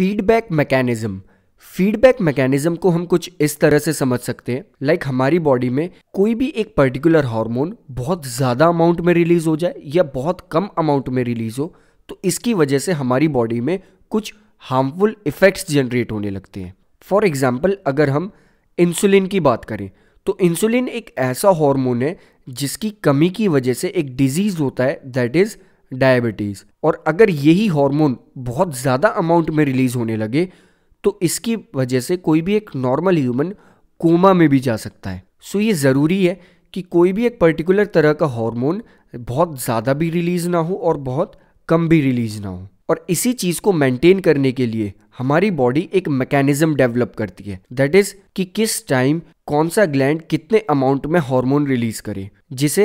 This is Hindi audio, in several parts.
फीडबैक मैकेनिज्म फीडबैक मैकेनिज्म को हम कुछ इस तरह से समझ सकते हैं लाइक like हमारी बॉडी में कोई भी एक पर्टिकुलर हार्मोन बहुत ज़्यादा अमाउंट में रिलीज हो जाए या बहुत कम अमाउंट में रिलीज हो तो इसकी वजह से हमारी बॉडी में कुछ हार्मफुल इफ़ेक्ट्स जनरेट होने लगते हैं फॉर एग्ज़ाम्पल अगर हम इंसुलिन की बात करें तो इंसुलिन एक ऐसा हार्मोन है जिसकी कमी की वजह से एक डिजीज़ होता है दैट इज़ डायबिटीज़ और अगर यही हार्मोन बहुत ज़्यादा अमाउंट में रिलीज़ होने लगे तो इसकी वजह से कोई भी एक नॉर्मल ह्यूमन कोमा में भी जा सकता है सो ये ज़रूरी है कि कोई भी एक पर्टिकुलर तरह का हार्मोन बहुत ज़्यादा भी रिलीज़ ना हो और बहुत कम भी रिलीज़ ना हो और इसी चीज़ को मेंटेन करने के लिए हमारी बॉडी एक मैकेनिज्म डेवलप करती है दैट इज़ कि किस टाइम कौन सा ग्लैंड कितने अमाउंट में हार्मोन रिलीज करे जिसे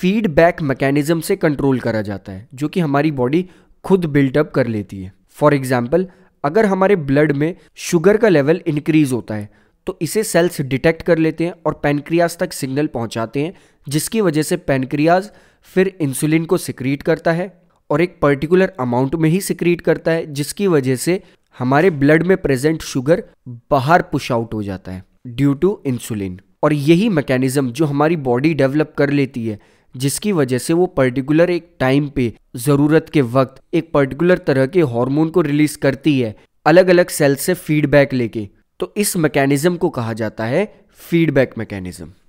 फीडबैक मैकेनिज्म से कंट्रोल करा जाता है जो कि हमारी बॉडी खुद बिल्टअप कर लेती है फॉर एग्जाम्पल अगर हमारे ब्लड में शुगर का लेवल इंक्रीज होता है तो इसे सेल्स डिटेक्ट कर लेते हैं और पेनक्रियाज तक सिग्नल पहुंचाते हैं जिसकी वजह से पेनक्रियाज फिर इंसुलिन को सिक्रीट करता है और एक पर्टिकुलर अमाउंट में ही सिक्रीट करता है जिसकी वजह से हमारे ब्लड में प्रेजेंट शुगर बाहर पुश आउट हो जाता है ड्यू टू इंसुलिन और यही मैकेनिज्म जो हमारी बॉडी डेवलप कर लेती है जिसकी वजह से वो पर्टिकुलर एक टाइम पे ज़रूरत के वक्त एक पर्टिकुलर तरह के हार्मोन को रिलीज करती है अलग अलग सेल से फीडबैक लेके तो इस मैकेनिज्म को कहा जाता है फीडबैक मैकेनिज्म